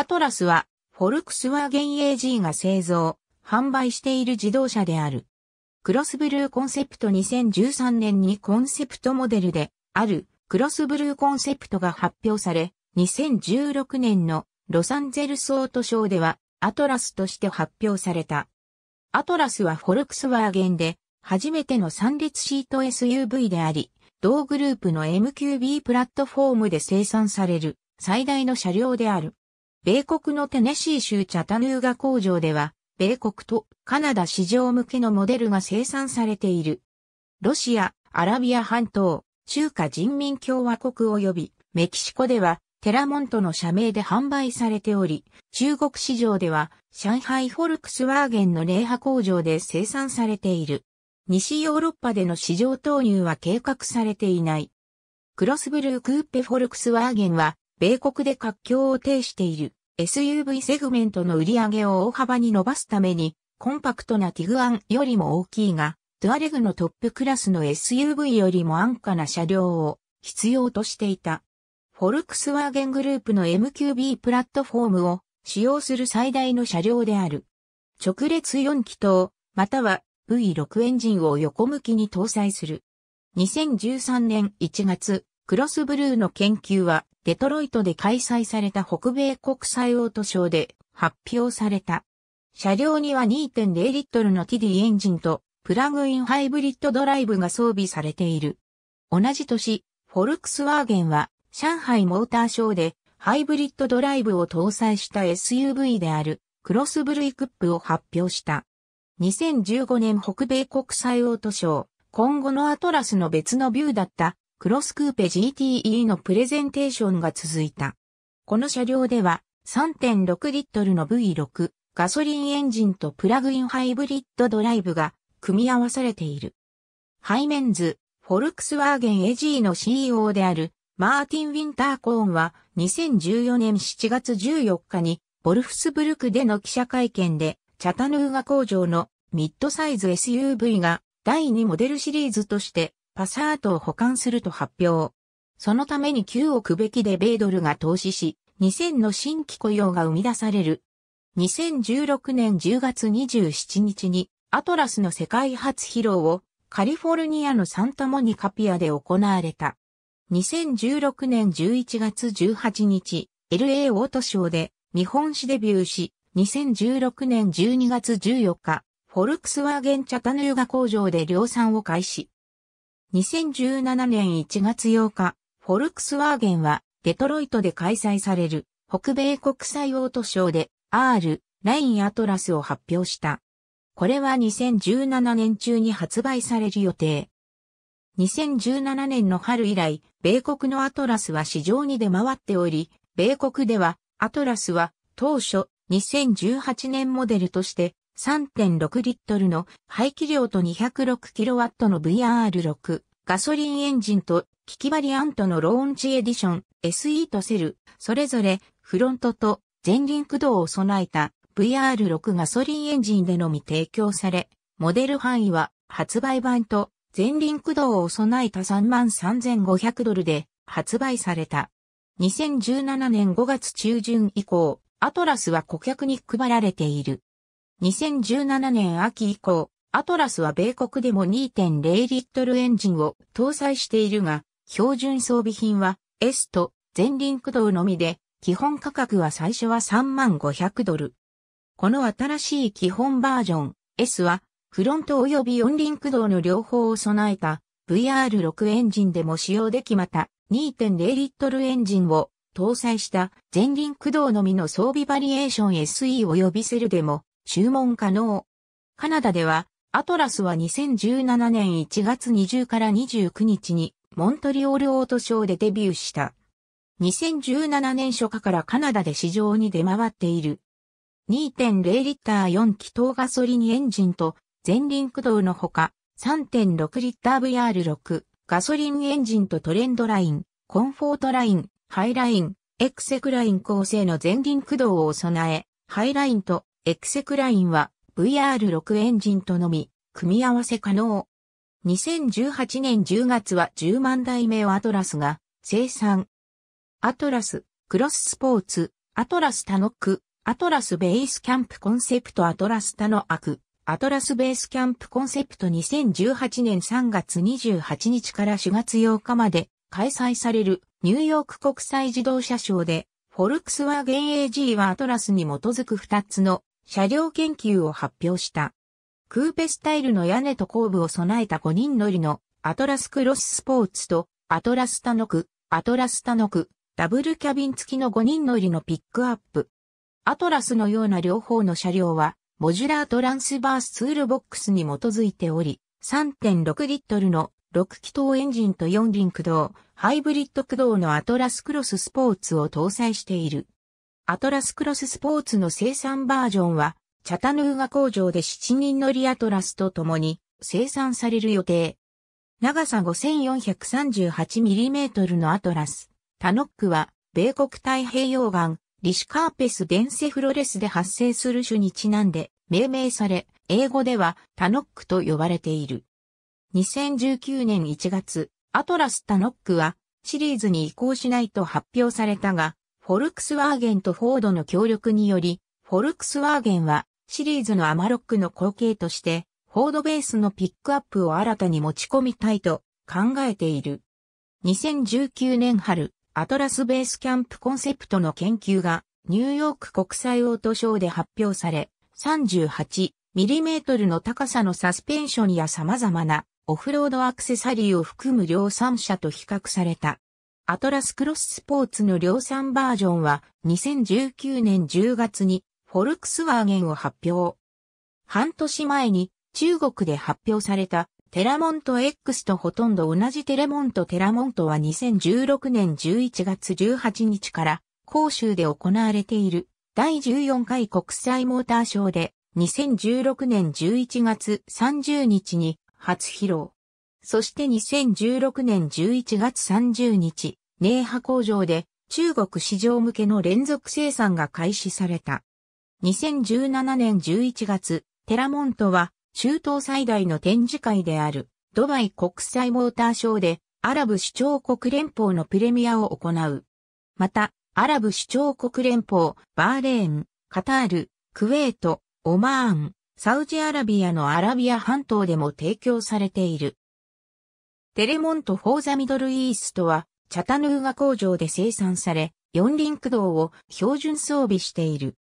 アトラスは、フォルクスワーゲン AG が製造、販売している自動車である。クロスブルーコンセプト2013年にコンセプトモデルであるクロスブルーコンセプトが発表され、2016年のロサンゼルスオートショーではアトラスとして発表された。アトラスはフォルクスワーゲンで初めての3列シート SUV であり、同グループの MQB プラットフォームで生産される最大の車両である。米国のテネシー州チャタヌーガ工場では、米国とカナダ市場向けのモデルが生産されている。ロシア、アラビア半島、中華人民共和国及びメキシコではテラモントの社名で販売されており、中国市場では上海フォルクスワーゲンの霊波工場で生産されている。西ヨーロッパでの市場投入は計画されていない。クロスブルークーペフォルクスワーゲンは米国で活況を呈している SUV セグメントの売り上げを大幅に伸ばすために、コンパクトなティグアンよりも大きいが、トゥアレグのトップクラスの SUV よりも安価な車両を必要としていた。フォルクスワーゲングループの MQB プラットフォームを使用する最大の車両である。直列4気筒、または V6 エンジンを横向きに搭載する。2013年1月、クロスブルーの研究はデトロイトで開催された北米国際オートショーで発表された。車両には2.0リットルの TD エンジンとプラグインハイブリッドドライブが装備されている。同じ年、フォルクスワーゲンは上海モーターショーでハイブリッドドライブを搭載した SUV であるクロスブルイクップを発表した。2015年北米国際オートショー、今後のアトラスの別のビューだったクロスクーペ GTE のプレゼンテーションが続いた。この車両では3.6リットルの V6 ガソリンエンジンとプラグインハイブリッドドライブが組み合わされている。背面図、フォルクスワーゲンエジーの CEO であるマーティン・ウィンターコーンは2014年7月14日にボルフスブルクでの記者会見でチャタヌーガ工場のミッドサイズ SUV が第2モデルシリーズとしてパサートを保管すると発表。そのために9億べきで米ドルが投資し、2000の新規雇用が生み出される。2016年10月27日にアトラスの世界初披露をカリフォルニアのサンタモニカピアで行われた。2016年11月18日、LA オートショーで日本史デビューし、2016年12月14日、フォルクスワーゲンチャタヌーガ工場で量産を開始。2017年1月8日、フォルクスワーゲンは、デトロイトで開催される、北米国際オートショーで、R、ラインアトラスを発表した。これは2017年中に発売される予定。2017年の春以来、米国のアトラスは市場に出回っており、米国では、アトラスは当初2018年モデルとして3.6リットルの排気量と2 0 6ットの VR6 ガソリンエンジンとキキバリアントのローンチエディション SE とセル、それぞれフロントと前輪駆動を備えた VR6 ガソリンエンジンでのみ提供され、モデル範囲は発売版と前輪駆動を備えた33,500ドルで発売された。2017年5月中旬以降、アトラスは顧客に配られている。2017年秋以降、アトラスは米国でも2.0リットルエンジンを搭載しているが、標準装備品は S と前輪駆動のみで、基本価格は最初は3万500ドル。この新しい基本バージョン S は、フロント及び四輪駆動の両方を備えた VR6 エンジンでも使用できまた2.0リットルエンジンを搭載した前輪駆動のみの装備バリエーション SE 及びセルでも注文可能。カナダでは、アトラスは2017年1月20から29日に、モントリオールオートショーでデビューした。2017年初夏からカナダで市場に出回っている。2.0リッター4気筒ガソリンエンジンと前輪駆動のほか、3.6リッター VR6 ガソリンエンジンとトレンドライン、コンフォートライン、ハイライン、エクセクライン構成の前輪駆動を備え、ハイラインとエクセクラインは VR6 エンジンとのみ、組み合わせ可能。2018年10月は10万台目をアトラスが生産。アトラス、クロススポーツ、アトラスタノック、アトラスベースキャンプコンセプトアトラスタノアク、アトラスベースキャンプコンセプト2018年3月28日から4月8日まで開催されるニューヨーク国際自動車ショーで、フォルクスワーゲン AG はアトラスに基づく2つの車両研究を発表した。クーペスタイルの屋根と後部を備えた5人乗りのアトラスクロススポーツとアトラスタノク、アトラスタノク、ダブルキャビン付きの5人乗りのピックアップ。アトラスのような両方の車両は、モジュラートランスバースツールボックスに基づいており、3.6リットルの6気筒エンジンと4輪駆動、ハイブリッド駆動のアトラスクロススポーツを搭載している。アトラスクロススポーツの生産バージョンは、チャタヌーガ工場で7人乗りアトラスと共に生産される予定。長さ 5438mm のアトラス、タノックは、米国太平洋岸、リシカーペス・デンセフロレスで発生する種にちなんで命名され、英語ではタノックと呼ばれている。2019年1月、アトラスタノックはシリーズに移行しないと発表されたが、フォルクスワーゲンとフォードの協力により、フォルクスワーゲンはシリーズのアマロックの後継として、フォードベースのピックアップを新たに持ち込みたいと考えている。2019年春、アトラスベースキャンプコンセプトの研究がニューヨーク国際オートショーで発表され、38mm の高さのサスペンションや様々なオフロードアクセサリーを含む量産車と比較された。アトラスクロススポーツの量産バージョンは2019年10月にフォルクスワーゲンを発表。半年前に中国で発表されたテラモント X とほとんど同じテレモントテラモントは2016年11月18日から広州で行われている第14回国際モーターショーで2016年11月30日に初披露。そして2016年11月30日、ネーハ工場で中国市場向けの連続生産が開始された。2017年11月、テラモントは中東最大の展示会であるドバイ国際モーターショーでアラブ首長国連邦のプレミアを行う。また、アラブ首長国連邦、バーレーン、カタール、クウェート、オマーン、サウジアラビアのアラビア半島でも提供されている。テレモント・フォー・ザ・ミドル・イーストは、チャタヌーガ工場で生産され、四輪駆動を標準装備している。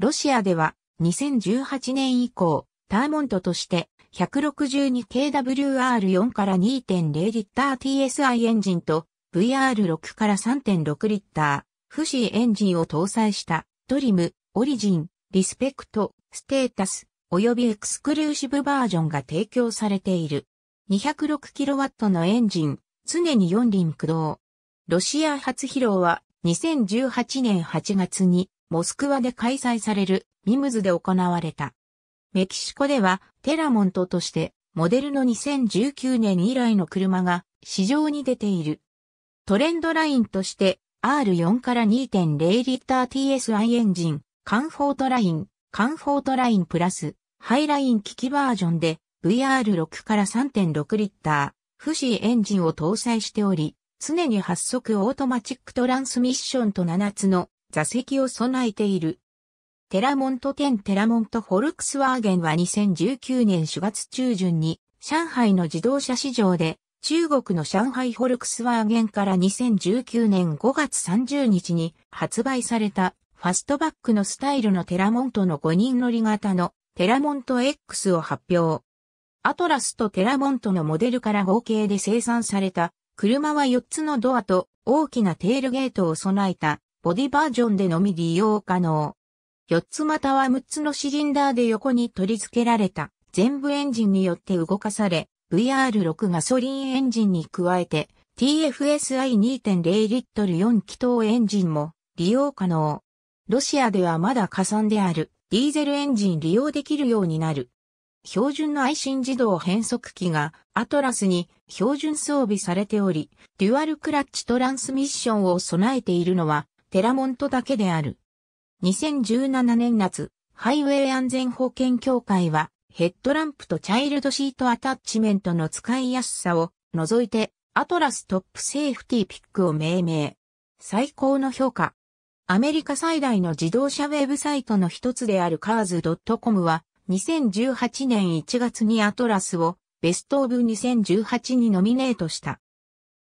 ロシアでは、2018年以降、ターモントとして 162kWR4 から2.0リッター TSI エンジンと VR6 から3.6リッターシーエンジンを搭載したドリム、オリジン、リスペクト、ステータス、及びエクスクルーシブバージョンが提供されている。206kW のエンジン、常に4輪駆動。ロシア初披露は2018年8月にモスクワで開催されるミムズで行われた。メキシコではテラモントとしてモデルの2019年以来の車が市場に出ている。トレンドラインとして R4 から2.0リッター TSI エンジン、カンフォートライン、カンフォートラインプラス、ハイライン機器バージョンで VR6 から3.6リッター、不死エンジンを搭載しており、常に発足オートマチックトランスミッションと7つの座席を備えている。テラモント10テラモントフォルクスワーゲンは2019年4月中旬に上海の自動車市場で中国の上海フォルクスワーゲンから2019年5月30日に発売されたファストバックのスタイルのテラモントの5人乗り型のテラモント X を発表。アトラスとテラモントのモデルから合計で生産された、車は4つのドアと大きなテールゲートを備えたボディバージョンでのみ利用可能。4つまたは6つのシリンダーで横に取り付けられた全部エンジンによって動かされ、VR6 ガソリンエンジンに加えて TFSI2.0 リットル4気筒エンジンも利用可能。ロシアではまだ加算であるディーゼルエンジン利用できるようになる。標準の愛心自動変速機がアトラスに標準装備されており、デュアルクラッチトランスミッションを備えているのはテラモントだけである。2017年夏、ハイウェイ安全保険協会はヘッドランプとチャイルドシートアタッチメントの使いやすさを除いてアトラストップセーフティピックを命名。最高の評価。アメリカ最大の自動車ウェブサイトの一つであるカーズ c o m は2018年1月にアトラスをベストオブ2018にノミネートした。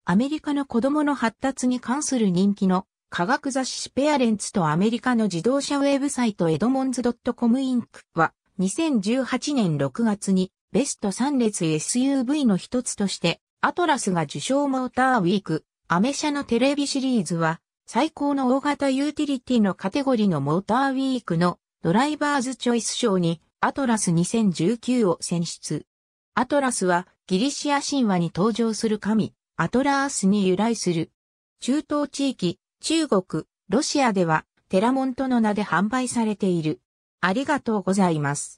アメリカの子供の発達に関する人気の科学雑誌ペアレンツとアメリカの自動車ウェブサイトエドモンズ .com インクは2018年6月にベスト3列 SUV の一つとしてアトラスが受賞モーターウィークアメ車のテレビシリーズは最高の大型ユーティリティのカテゴリーのモーターウィークのドライバーズチョイス賞にアトラス2019を選出。アトラスはギリシア神話に登場する神、アトラースに由来する。中東地域、中国、ロシアではテラモントの名で販売されている。ありがとうございます。